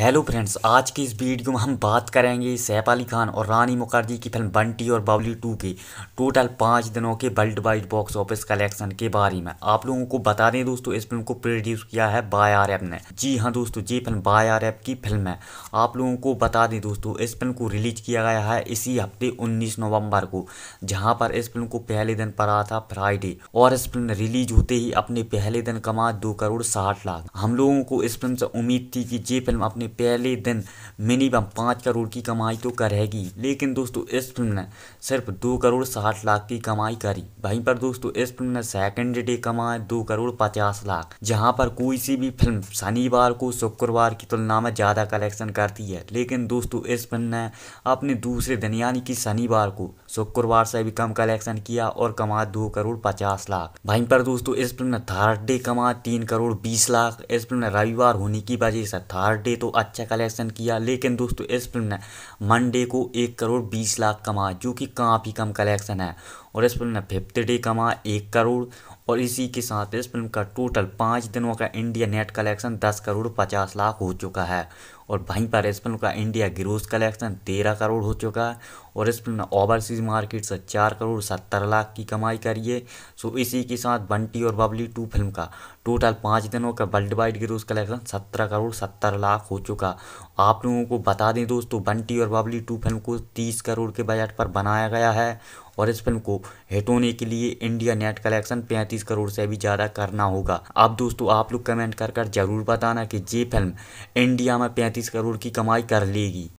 hello friends आज की इस वीडियो में हम बात करेंगे सैफ अली खान और रानी मुखर्जी की फिल्म बंटी और बावली टू के टोटल पाँच दिनों के world wide box office collection के बारे में आप लोगों को बता दें दोस्तों इस फिल्म को प्रोड्यूस किया है बाय आर एफ ने जी हाँ दोस्तों ये फिल्म बाय आर एफ की फिल्म है आप लोगों को बता दें दोस्तों इस फिल्म को रिलीज किया गया है इसी हफ्ते उन्नीस नवम्बर को जहाँ पर इस फिल्म को पहले दिन पड़ा था फ्राइडे और इस फिल्म रिलीज होते ही अपने पहले दिन कमा दो करोड़ साठ लाख हम लोगों को इस फिल्म से उम्मीद थी कि ये फिल्म अपने में पहले दिन मिनिमम पाँच करोड़ की कमाई तो करेगी लेकिन दोस्तों इस फिल्म ने सिर्फ दो करोड़ साठ लाख की कमाई करी वहीं पर दोस्तों इस फिल्म ने सेकेंड डे कमाए दो करोड़ पचास लाख जहां पर कोई सी भी फिल्म शनिवार को शुक्रवार की तुलना में ज़्यादा कलेक्शन करती है लेकिन दोस्तों इस फिल्म ने अपने दूसरे दिन यानी कि शनिवार को शुक्रवार से भी कम कलेक्शन किया और कमाया दो करोड़ पचास लाख वहीं पर दोस्तों इस फिल्म ने थर्ड डे कमाया तीन करोड़ बीस लाख इस फिल्म ने रविवार होने की वजह से थर्ड डे तो अच्छा कलेक्शन किया लेकिन दोस्तों इस फिल्म ने मंडे को एक करोड़ बीस लाख कमाया जो कि काफ़ी कम कलेक्शन है और इस फिल्म ने फिफ्थ डे कमा एक करोड़ और इसी के साथ इस फिल्म का टोटल पाँच दिनों का इंडिया नेट कलेक्शन दस करोड़ पचास लाख हो चुका है और वहीं पर इस फिल्म का इंडिया ग्रोस कलेक्शन तेरह करोड़ हो चुका है और इस फिल्म ने ओवरसीज मार्केट से चार करोड़ सत्तर लाख की कमाई करी है सो इसी के साथ बंटी और बबली टू फिल्म का टोटल पाँच दिनों का वर्ल्ड वाइड ग्रोस कलेक्शन सत्रह करोड़ सत्तर लाख हो चुका आप लोगों को बता दें दोस्तों बंटी और बबली टू फिल्म को तीस करोड़ के बजट पर बनाया गया है और इस फिल्म को हिट होने के लिए इंडिया नेट कलेक्शन पैंतीस करोड़ से भी ज़्यादा करना होगा अब दोस्तों आप लोग कमेंट कर कर जरूर बताना कि ये फिल्म इंडिया में पैंतीस करोड़ की कमाई कर लेगी